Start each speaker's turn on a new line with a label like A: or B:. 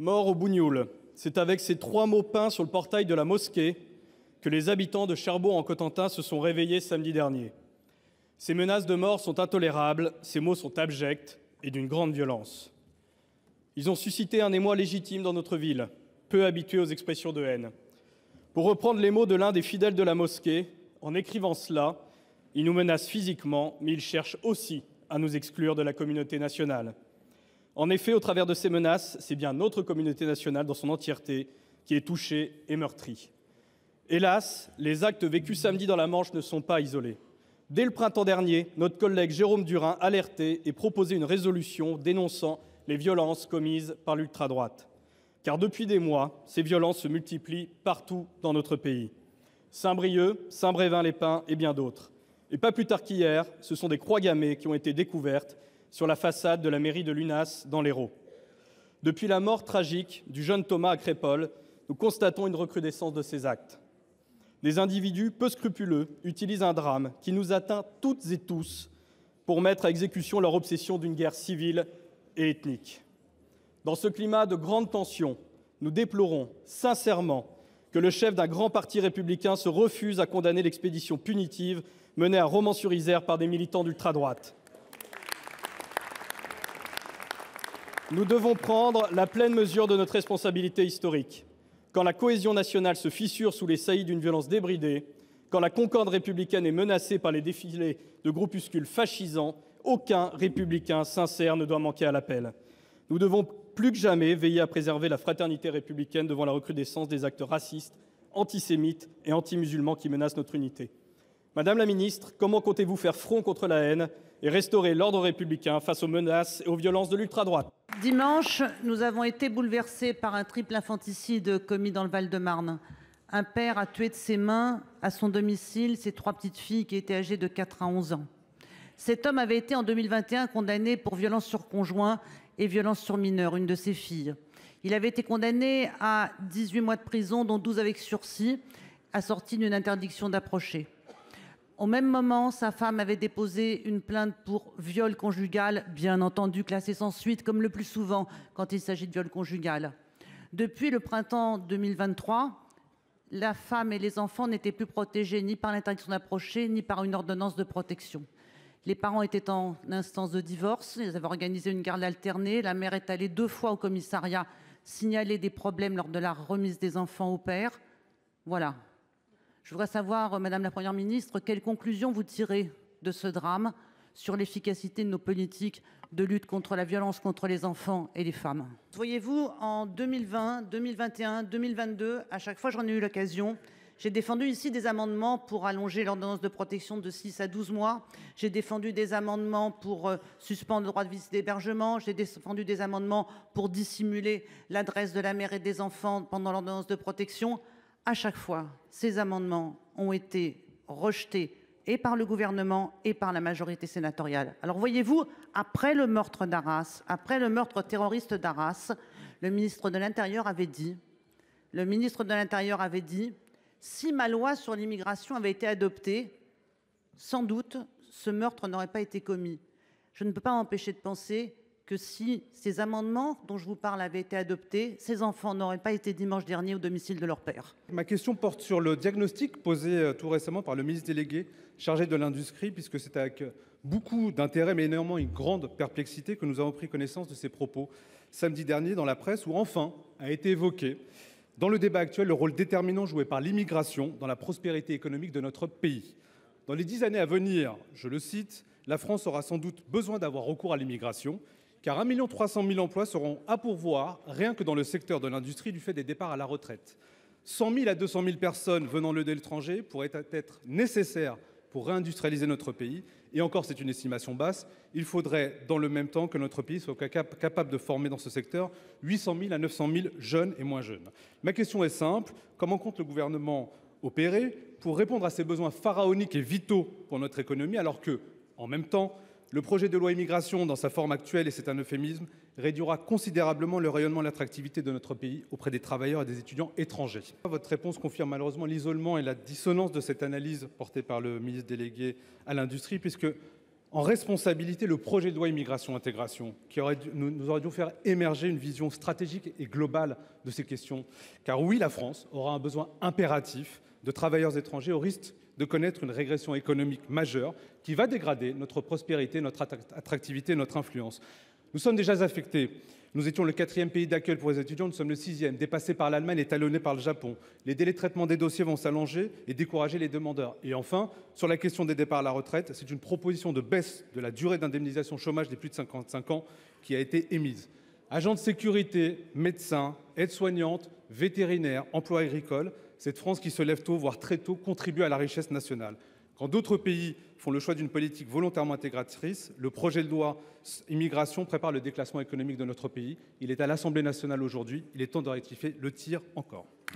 A: Mort au bougnoul, c'est avec ces trois mots peints sur le portail de la mosquée que les habitants de Cherbourg en Cotentin se sont réveillés samedi dernier. Ces menaces de mort sont intolérables, ces mots sont abjects et d'une grande violence. Ils ont suscité un émoi légitime dans notre ville, peu habituée aux expressions de haine. Pour reprendre les mots de l'un des fidèles de la mosquée, en écrivant cela, il nous menace physiquement, mais il cherche aussi à nous exclure de la communauté nationale. En effet, au travers de ces menaces, c'est bien notre communauté nationale dans son entièreté qui est touchée et meurtrie. Hélas, les actes vécus samedi dans la Manche ne sont pas isolés. Dès le printemps dernier, notre collègue Jérôme Durin alertait et proposait une résolution dénonçant les violences commises par l'ultra-droite. Car depuis des mois, ces violences se multiplient partout dans notre pays. Saint-Brieuc, Saint-Brévin-les-Pins et bien d'autres. Et pas plus tard qu'hier, ce sont des croix gammées qui ont été découvertes sur la façade de la mairie de Lunas, dans l'Hérault. Depuis la mort tragique du jeune Thomas à Crépol, nous constatons une recrudescence de ces actes. Des individus peu scrupuleux utilisent un drame qui nous atteint toutes et tous pour mettre à exécution leur obsession d'une guerre civile et ethnique. Dans ce climat de grande tension, nous déplorons sincèrement que le chef d'un grand parti républicain se refuse à condamner l'expédition punitive menée à Romans-sur-Isère par des militants d'ultra-droite. Nous devons prendre la pleine mesure de notre responsabilité historique. Quand la cohésion nationale se fissure sous les saillies d'une violence débridée, quand la concorde républicaine est menacée par les défilés de groupuscules fascisants, aucun républicain sincère ne doit manquer à l'appel. Nous devons plus que jamais veiller à préserver la fraternité républicaine devant la recrudescence des actes racistes, antisémites et anti-musulmans qui menacent notre unité. Madame la ministre, comment comptez-vous faire front contre la haine et restaurer l'ordre républicain face aux menaces et aux violences de l'ultra-droite
B: Dimanche, nous avons été bouleversés par un triple infanticide commis dans le Val-de-Marne. Un père a tué de ses mains, à son domicile, ses trois petites filles qui étaient âgées de 4 à 11 ans. Cet homme avait été en 2021 condamné pour violence sur conjoint et violence sur mineur, une de ses filles. Il avait été condamné à 18 mois de prison, dont 12 avec sursis, assorti d'une interdiction d'approcher. Au même moment, sa femme avait déposé une plainte pour viol conjugal, bien entendu classée sans suite, comme le plus souvent quand il s'agit de viol conjugal. Depuis le printemps 2023, la femme et les enfants n'étaient plus protégés ni par l'interdiction d'approcher, ni par une ordonnance de protection. Les parents étaient en instance de divorce, ils avaient organisé une garde alternée, la mère est allée deux fois au commissariat signaler des problèmes lors de la remise des enfants au père. Voilà, je voudrais savoir, euh, Madame la Première ministre, quelles conclusions vous tirez de ce drame sur l'efficacité de nos politiques de lutte contre la violence contre les enfants et les femmes. Voyez-vous, en 2020, 2021, 2022, à chaque fois j'en ai eu l'occasion, j'ai défendu ici des amendements pour allonger l'ordonnance de protection de 6 à 12 mois. J'ai défendu des amendements pour euh, suspendre le droit de visite d'hébergement. J'ai défendu des amendements pour dissimuler l'adresse de la mère et des enfants pendant l'ordonnance de protection. À chaque fois, ces amendements ont été rejetés et par le Gouvernement et par la majorité sénatoriale. Alors voyez-vous, après le meurtre d'Arras, après le meurtre terroriste d'Arras, le ministre de l'Intérieur avait dit, le ministre de l'Intérieur avait dit, si ma loi sur l'immigration avait été adoptée, sans doute ce meurtre n'aurait pas été commis. Je ne peux pas m'empêcher de penser que si ces amendements dont je vous parle avaient été adoptés, ces enfants n'auraient pas été dimanche dernier au domicile de leur père.
C: Ma question porte sur le diagnostic posé euh, tout récemment par le ministre délégué chargé de l'industrie, puisque c'est avec euh, beaucoup d'intérêt, mais énormément une grande perplexité, que nous avons pris connaissance de ces propos samedi dernier dans la presse, où enfin a été évoqué dans le débat actuel le rôle déterminant joué par l'immigration dans la prospérité économique de notre pays. Dans les dix années à venir, je le cite, la France aura sans doute besoin d'avoir recours à l'immigration car 1,3 million emplois seront à pourvoir rien que dans le secteur de l'industrie du fait des départs à la retraite. 100 000 à 200 000 personnes venant de l'étranger pourraient être nécessaires pour réindustrialiser notre pays. Et encore, c'est une estimation basse. Il faudrait, dans le même temps, que notre pays soit capable de former dans ce secteur 800 000 à 900 000 jeunes et moins jeunes. Ma question est simple. Comment compte le gouvernement opérer pour répondre à ces besoins pharaoniques et vitaux pour notre économie alors que, en même temps, le projet de loi immigration dans sa forme actuelle, et c'est un euphémisme, réduira considérablement le rayonnement et l'attractivité de notre pays auprès des travailleurs et des étudiants étrangers. Votre réponse confirme malheureusement l'isolement et la dissonance de cette analyse portée par le ministre délégué à l'industrie, puisque en responsabilité, le projet de loi immigration-intégration, qui nous, nous aurait dû faire émerger une vision stratégique et globale de ces questions. Car oui, la France aura un besoin impératif de travailleurs étrangers, au risque de connaître une régression économique majeure qui va dégrader notre prospérité, notre attractivité, notre influence. Nous sommes déjà affectés. Nous étions le quatrième pays d'accueil pour les étudiants, nous sommes le sixième, dépassé par l'Allemagne et talonné par le Japon. Les délais de traitement des dossiers vont s'allonger et décourager les demandeurs. Et enfin, sur la question des départs à la retraite, c'est une proposition de baisse de la durée d'indemnisation chômage des plus de 55 ans qui a été émise. Agents de sécurité, médecins, aides-soignantes, vétérinaires, emplois agricoles, cette France qui se lève tôt, voire très tôt, contribue à la richesse nationale. Quand d'autres pays font le choix d'une politique volontairement intégratrice, le projet de loi immigration prépare le déclassement économique de notre pays. Il est à l'Assemblée nationale aujourd'hui. Il est temps de rectifier le tir encore.